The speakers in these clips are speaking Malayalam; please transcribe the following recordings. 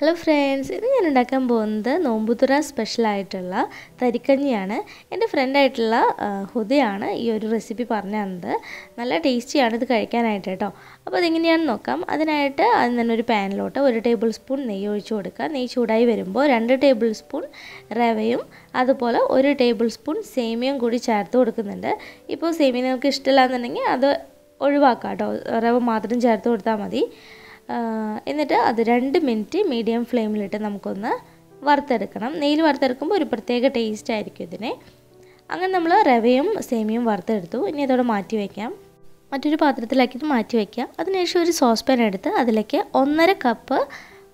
ഹലോ ഫ്രണ്ട്സ് ഇന്ന് ഞാൻ ഉണ്ടാക്കാൻ പോകുന്നത് നോമ്പുതുറ സ്പെഷ്യലായിട്ടുള്ള തരിക്കഞ്ഞിയാണ് എൻ്റെ ഫ്രണ്ടായിട്ടുള്ള ഹുദയാണ് ഈ ഒരു റെസിപ്പി പറഞ്ഞു തന്നത് നല്ല ടേസ്റ്റിയാണ് ഇത് കഴിക്കാനായിട്ട് കേട്ടോ അപ്പോൾ അതെങ്ങനെയാണ് നോക്കാം അതിനായിട്ട് അതിൽ തന്നെ ഒരു പാനിലോട്ട് ഒരു ടേബിൾ സ്പൂൺ നെയ്യ് ഒഴിച്ചു കൊടുക്കുക നെയ്യ് ചൂടായി വരുമ്പോൾ രണ്ട് ടേബിൾ സ്പൂൺ റവയും അതുപോലെ ഒരു ടേബിൾ സ്പൂൺ സേമിയയും കൂടി ചേർത്ത് കൊടുക്കുന്നുണ്ട് ഇപ്പോൾ സേമിയ നിങ്ങൾക്ക് എന്നുണ്ടെങ്കിൽ അത് ഒഴിവാക്കാം കേട്ടോ റവ മാത്രം ചേർത്ത് കൊടുത്താൽ മതി എന്നിട്ട് അത് രണ്ട് മിനിറ്റ് മീഡിയം ഫ്ലെയിമിലിട്ട് നമുക്കൊന്ന് വറുത്തെടുക്കണം നെയ്യിൽ വറുത്തെടുക്കുമ്പോൾ ഒരു പ്രത്യേക ടേസ്റ്റ് ആയിരിക്കും ഇതിന് അങ്ങനെ നമ്മൾ റവയും സേമിയയും വറുത്തെടുത്തു ഇനി അതോടെ മാറ്റി വയ്ക്കാം മറ്റൊരു പാത്രത്തിലാക്കിയിട്ട് മാറ്റി വയ്ക്കുക അതിനുശേഷം ഒരു സോസ് പാൻ എടുത്ത് അതിലേക്ക് ഒന്നര കപ്പ്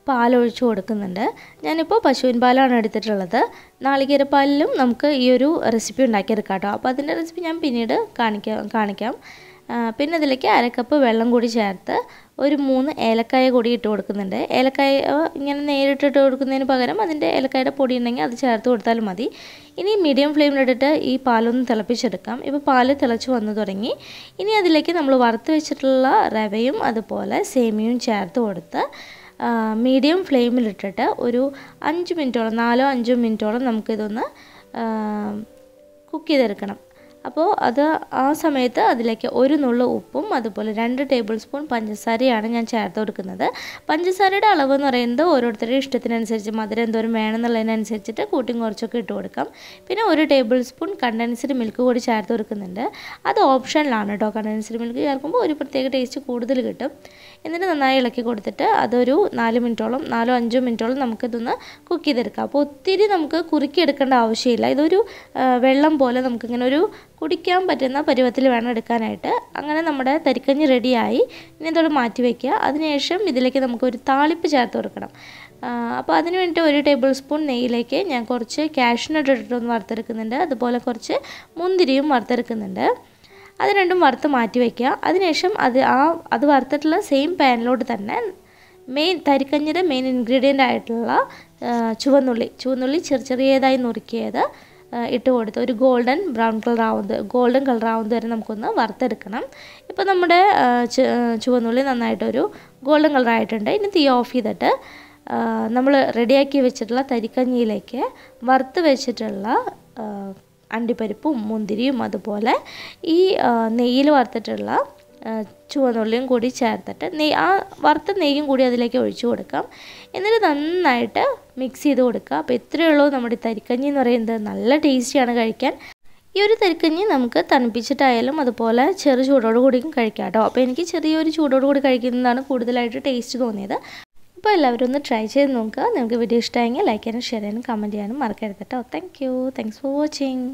പാലൊഴിച്ച് കൊടുക്കുന്നുണ്ട് ഞാനിപ്പോൾ പശുവിൻ പാലാണ് എടുത്തിട്ടുള്ളത് നാളികേരപ്പാലിലും നമുക്ക് ഈ ഒരു റെസിപ്പി ഉണ്ടാക്കിയെടുക്കാം കേട്ടോ അപ്പോൾ അതിൻ്റെ റെസിപ്പി ഞാൻ പിന്നീട് കാണിക്കാം കാണിക്കാം പിന്നെ ഇതിലേക്ക് അരക്കപ്പ് വെള്ളം കൂടി ചേർത്ത് ഒരു മൂന്ന് ഏലക്കായ കൂടി ഇട്ട് കൊടുക്കുന്നുണ്ട് ഏലക്കായ ഇങ്ങനെ നേരിട്ടിട്ട് കൊടുക്കുന്നതിന് പകരം അതിൻ്റെ ഏലക്കായുടെ പൊടി ഉണ്ടെങ്കിൽ അത് ചേർത്ത് കൊടുത്താൽ മതി ഇനി മീഡിയം ഫ്ലെയിമിലിട്ടിട്ട് ഈ പാലൊന്ന് തിളപ്പിച്ചെടുക്കാം ഇപ്പോൾ പാല് തിളച്ച് വന്നു തുടങ്ങി ഇനി അതിലേക്ക് നമ്മൾ വറുത്ത് വെച്ചിട്ടുള്ള റവയും അതുപോലെ സേമിയയും ചേർത്ത് കൊടുത്ത് മീഡിയം ഫ്ലെയിമിലിട്ടിട്ട് ഒരു അഞ്ച് മിനിറ്റോളം നാലോ അഞ്ചോ മിനിറ്റോളം നമുക്കിതൊന്ന് കുക്ക് ചെയ്തെടുക്കണം അപ്പോൾ അത് ആ സമയത്ത് അതിലേക്ക് ഒരു നുള്ളു ഉപ്പും അതുപോലെ രണ്ട് ടേബിൾ സ്പൂൺ പഞ്ചസാരയാണ് ഞാൻ ചേർത്ത് കൊടുക്കുന്നത് പഞ്ചസാരയുടെ അളവ് എന്ന് പറയുന്നത് ഓരോരുത്തരുടെ ഇഷ്ടത്തിനനുസരിച്ച് മധുരം എന്തോരം വേണമെന്നുള്ളതിനനുസരിച്ചിട്ട് കൂട്ടിയും കുറച്ചൊക്കെ ഇട്ട് കൊടുക്കാം പിന്നെ ഒരു ടേബിൾ സ്പൂൺ കണ്ടൻസ്ഡ് മിൽക്ക് കൂടി ചേർത്ത് കൊടുക്കുന്നുണ്ട് അത് ഓപ്ഷനിലാണ് കേട്ടോ കണ്ടൻസ്ഡ് മിൽക്ക് ചേർക്കുമ്പോൾ ഒരു പ്രത്യേക ടേസ്റ്റ് കൂടുതൽ കിട്ടും എന്നിട്ട് നന്നായി ഇളക്കി കൊടുത്തിട്ട് അതൊരു നാല് മിനിറ്റോളം നാലോ അഞ്ചോ മിനിറ്റോളം നമുക്കിതൊന്ന് കുക്ക് ചെയ്തെടുക്കാം അപ്പോൾ ഒത്തിരി നമുക്ക് കുറുക്കിയെടുക്കേണ്ട ആവശ്യമില്ല ഇതൊരു വെള്ളം പോലെ നമുക്കിങ്ങനെ ഒരു കുടിക്കാൻ പറ്റുന്ന പരുവത്തിൽ വേണം എടുക്കാനായിട്ട് അങ്ങനെ നമ്മുടെ തരിക്കഞ്ഞ് റെഡിയായി ഇനി അതോട് മാറ്റി വയ്ക്കുക അതിനുശേഷം ഇതിലേക്ക് നമുക്ക് ഒരു താളിപ്പ് ചേർത്ത് കൊടുക്കണം അപ്പോൾ അതിന് വേണ്ടിയിട്ട് ഒരു ടേബിൾ സ്പൂൺ നെയ്യിലേക്ക് ഞാൻ കുറച്ച് കാഷ്നട്ട് ഇട്ടിട്ടൊന്ന് വറുത്തെടുക്കുന്നുണ്ട് അതുപോലെ കുറച്ച് മുന്തിരിയും വറുത്തെടുക്കുന്നുണ്ട് അത് രണ്ടും വറുത്ത് മാറ്റി വയ്ക്കുക അതിനുശേഷം അത് ആ അത് വറുത്തിട്ടുള്ള സെയിം പാനിലോട്ട് തന്നെ മെയിൻ തരിക്കഞ്ഞിയുടെ മെയിൻ ഇൻഗ്രീഡിയൻ്റ് ആയിട്ടുള്ള ചുവന്നുള്ളി ചുവന്നുള്ളി ചെറിയ ചെറിയതായി നുറുക്കിയത് ഇട്ട് കൊടുത്ത് ഒരു ഗോൾഡൻ ബ്രൗൺ കളർ ആവുന്നത് ഗോൾഡൻ കളർ ആവുന്നത് വരെ നമുക്കൊന്ന് വറുത്തെടുക്കണം ഇപ്പോൾ നമ്മുടെ ചുവന്നുള്ളി നന്നായിട്ടൊരു ഗോൾഡൻ കളർ ആയിട്ടുണ്ട് ഇനി തീ ഓഫ് ചെയ്തിട്ട് നമ്മൾ റെഡിയാക്കി വെച്ചിട്ടുള്ള തരിക്കഞ്ഞിയിലേക്ക് വറുത്ത് വെച്ചിട്ടുള്ള അണ്ടിപ്പരിപ്പും മുന്തിരിയും അതുപോലെ ഈ നെയ്യിൽ വറുത്തിട്ടുള്ള ചുവന്നുള്ളിയും കൂടി ചേർത്തിട്ട് നെയ് ആ വറുത്ത നെയ്യും കൂടി അതിലേക്ക് ഒഴിച്ചു കൊടുക്കാം എന്നിട്ട് നന്നായിട്ട് മിക്സ് ചെയ്ത് കൊടുക്കുക അപ്പോൾ ഇത്രയേ ഉള്ളൂ നമ്മുടെ തരിക്കഞ്ഞി എന്ന് പറയുന്നത് നല്ല ടേസ്റ്റിയാണ് കഴിക്കാൻ ഈ ഒരു തരിക്കഞ്ഞി നമുക്ക് തണുപ്പിച്ചിട്ടായാലും അതുപോലെ ചെറു ചൂടോട് കൂടിയും കഴിക്കാം കേട്ടോ അപ്പോൾ എനിക്ക് ചെറിയൊരു ചൂടോട് കൂടി കഴിക്കുന്നതാണ് കൂടുതലായിട്ട് ടേസ്റ്റ് തോന്നിയത് അപ്പോൾ എല്ലാവരും ഒന്ന് ട്രൈ ചെയ്ത് നോക്കുക നിങ്ങൾക്ക് വീഡിയോ ഇഷ്ടമായെങ്കിൽ ലൈക്ക് ചെയ്യാനും ഷെയർ ചെയ്യാനും കമൻറ്റ് ചെയ്യാനും മറക്കരുത് കേട്ടോ thank you thanks for watching